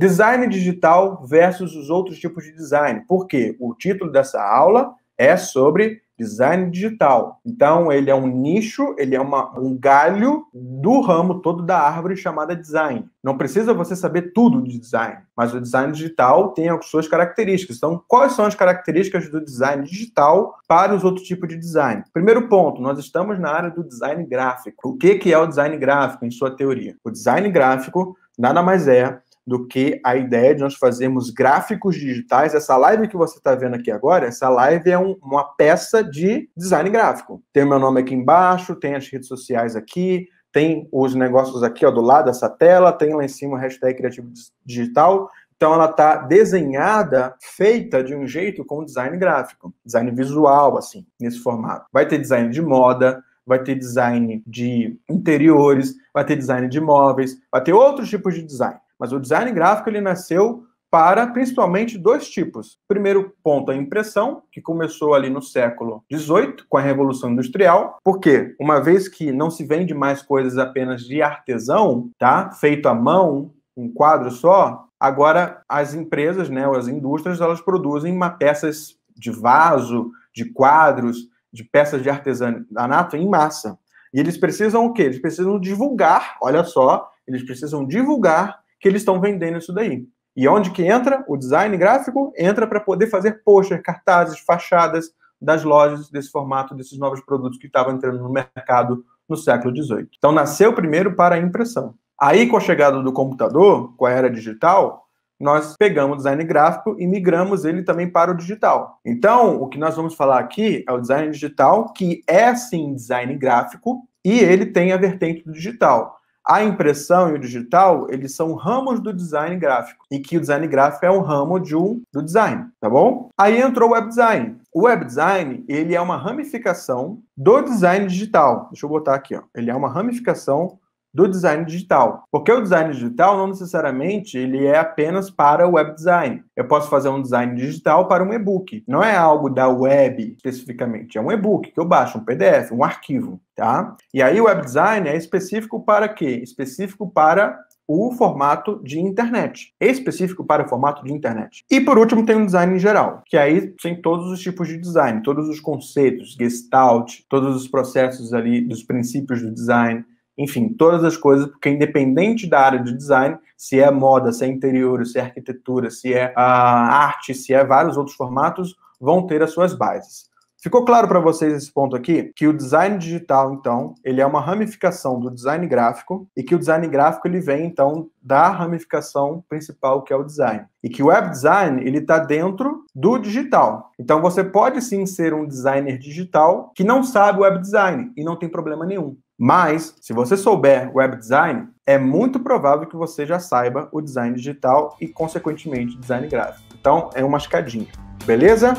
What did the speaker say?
Design digital versus os outros tipos de design. Porque o título dessa aula é sobre design digital. Então, ele é um nicho, ele é uma, um galho do ramo todo da árvore chamada design. Não precisa você saber tudo de design, mas o design digital tem as suas características. Então, quais são as características do design digital para os outros tipos de design? Primeiro ponto, nós estamos na área do design gráfico. O que, que é o design gráfico em sua teoria? O design gráfico nada mais é do que a ideia de nós fazermos gráficos digitais. Essa live que você está vendo aqui agora, essa live é um, uma peça de design gráfico. Tem o meu nome aqui embaixo, tem as redes sociais aqui, tem os negócios aqui ó, do lado dessa tela, tem lá em cima o hashtag Criativo Digital. Então, ela está desenhada, feita de um jeito com design gráfico, design visual, assim, nesse formato. Vai ter design de moda, vai ter design de interiores, vai ter design de móveis, vai ter outros tipos de design. Mas o design gráfico ele nasceu para principalmente dois tipos. Primeiro ponto, a impressão, que começou ali no século XVIII, com a Revolução Industrial, porque uma vez que não se vende mais coisas apenas de artesão, tá? feito à mão, um quadro só, agora as empresas, né, as indústrias, elas produzem peças de vaso, de quadros, de peças de artesanato em massa. E eles precisam o quê? Eles precisam divulgar, olha só, eles precisam divulgar que eles estão vendendo isso daí. E onde que entra o design gráfico? Entra para poder fazer posters, cartazes, fachadas das lojas desse formato, desses novos produtos que estavam entrando no mercado no século XVIII. Então nasceu primeiro para a impressão. Aí, com a chegada do computador, com a era digital, nós pegamos o design gráfico e migramos ele também para o digital. Então, o que nós vamos falar aqui é o design digital, que é sim design gráfico e ele tem a vertente do digital a impressão e o digital, eles são ramos do design gráfico. E que o design gráfico é um ramo de um, do design, tá bom? Aí entrou o web design. O web design, ele é uma ramificação do design digital. Deixa eu botar aqui, ó. Ele é uma ramificação do design digital. Porque o design digital não necessariamente ele é apenas para web design. Eu posso fazer um design digital para um e-book. Não é algo da web especificamente, é um e-book que eu baixo, um PDF, um arquivo, tá? E aí o web design é específico para quê? Específico para o formato de internet, específico para o formato de internet. E por último, tem o design em geral, que aí tem todos os tipos de design, todos os conceitos, gestalt, todos os processos ali dos princípios do design, enfim, todas as coisas, porque independente da área de design, se é moda, se é interior, se é arquitetura, se é ah, arte, se é vários outros formatos, vão ter as suas bases. Ficou claro para vocês esse ponto aqui? Que o design digital, então, ele é uma ramificação do design gráfico e que o design gráfico ele vem, então, da ramificação principal que é o design. E que o web design, ele está dentro do digital. Então, você pode sim ser um designer digital que não sabe web design e não tem problema nenhum. Mas, se você souber web design, é muito provável que você já saiba o design digital e, consequentemente, design gráfico. Então, é uma escadinha, beleza?